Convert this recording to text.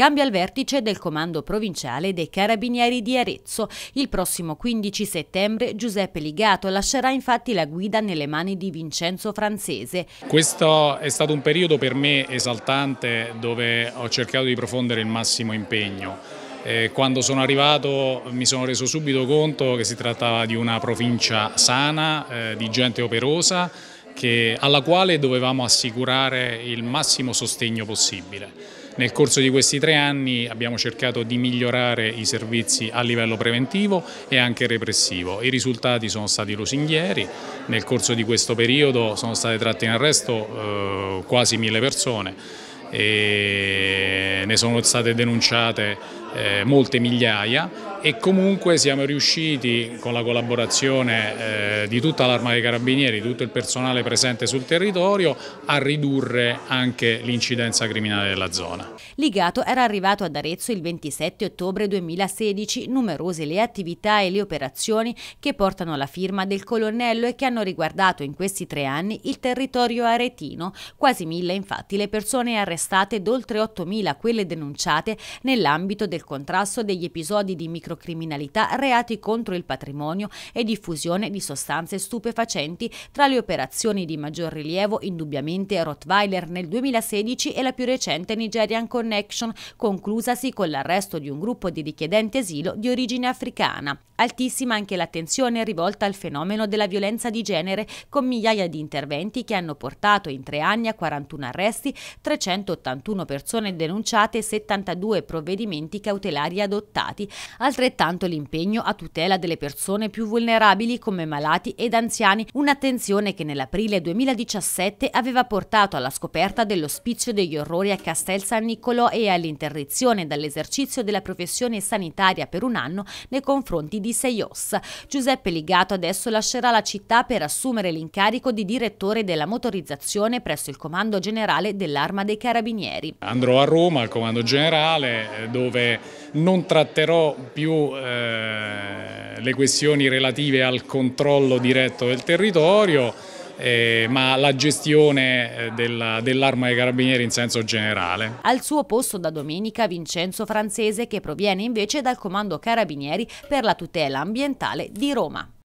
Cambia il vertice del comando provinciale dei Carabinieri di Arezzo. Il prossimo 15 settembre Giuseppe Ligato lascerà infatti la guida nelle mani di Vincenzo Francese. Questo è stato un periodo per me esaltante dove ho cercato di profondere il massimo impegno. Eh, quando sono arrivato mi sono reso subito conto che si trattava di una provincia sana, eh, di gente operosa, che, alla quale dovevamo assicurare il massimo sostegno possibile. Nel corso di questi tre anni abbiamo cercato di migliorare i servizi a livello preventivo e anche repressivo. I risultati sono stati lusinghieri, nel corso di questo periodo sono state tratte in arresto eh, quasi mille persone e ne sono state denunciate eh, molte migliaia e comunque siamo riusciti con la collaborazione eh, di tutta l'Arma dei Carabinieri, tutto il personale presente sul territorio a ridurre anche l'incidenza criminale della zona. Ligato era arrivato ad Arezzo il 27 ottobre 2016, numerose le attività e le operazioni che portano alla firma del colonnello e che hanno riguardato in questi tre anni il territorio aretino, quasi mille infatti le persone arrestate ed oltre 8.000 quelle denunciate nell'ambito del contrasto degli episodi di micro microcriminalità, reati contro il patrimonio e diffusione di sostanze stupefacenti. Tra le operazioni di maggior rilievo, indubbiamente Rottweiler nel 2016 e la più recente Nigerian Connection, conclusasi con l'arresto di un gruppo di richiedenti asilo di origine africana. Altissima anche l'attenzione rivolta al fenomeno della violenza di genere, con migliaia di interventi che hanno portato in tre anni a 41 arresti, 381 persone denunciate e 72 provvedimenti cautelari adottati. Altra altrettanto l'impegno a tutela delle persone più vulnerabili come malati ed anziani, un'attenzione che nell'aprile 2017 aveva portato alla scoperta dell'ospizio degli orrori a Castel San Niccolò e all'interdizione dall'esercizio della professione sanitaria per un anno nei confronti di Seios. Giuseppe Ligato adesso lascerà la città per assumere l'incarico di direttore della motorizzazione presso il Comando Generale dell'Arma dei Carabinieri. Andrò a Roma al Comando Generale eh, dove non tratterò più più eh, le questioni relative al controllo diretto del territorio, eh, ma la gestione eh, dell'arma dell dei carabinieri in senso generale. Al suo posto da domenica Vincenzo Francese che proviene invece dal comando carabinieri per la tutela ambientale di Roma.